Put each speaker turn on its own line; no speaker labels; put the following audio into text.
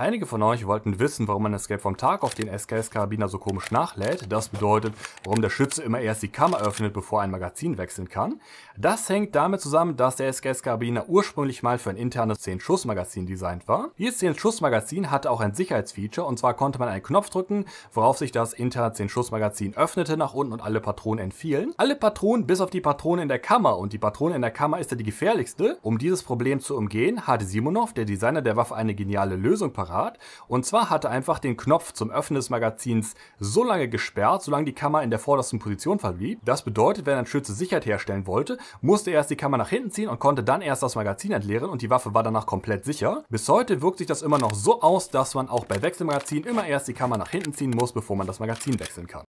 Einige von euch wollten wissen, warum ein Escape vom Tag auf den SKS-Karabiner so komisch nachlädt. Das bedeutet, warum der Schütze immer erst die Kammer öffnet, bevor ein Magazin wechseln kann. Das hängt damit zusammen, dass der SKS-Karabiner ursprünglich mal für ein internes 10-Schuss-Magazin designt war. Dieses 10-Schuss-Magazin hatte auch ein Sicherheitsfeature, und zwar konnte man einen Knopf drücken, worauf sich das interne 10-Schuss-Magazin öffnete nach unten und alle Patronen entfielen. Alle Patronen bis auf die Patronen in der Kammer, und die Patronen in der Kammer ist ja die gefährlichste. Um dieses Problem zu umgehen, hatte Simonov, der Designer der Waffe, eine geniale Lösung parat separat. Und zwar hatte einfach den Knopf zum Öffnen des Magazins so lange gesperrt, solange die Kammer in der vordersten Position verblieb. Das bedeutet, wenn ein Schütze Sicherheit herstellen wollte, musste er erst die Kammer nach hinten ziehen und konnte dann erst das Magazin entleeren und die Waffe war danach komplett sicher. Bis heute wirkt sich das immer noch so aus, dass man auch bei Wechselmagazinen immer erst die Kammer nach hinten ziehen muss, bevor man das Magazin wechseln kann.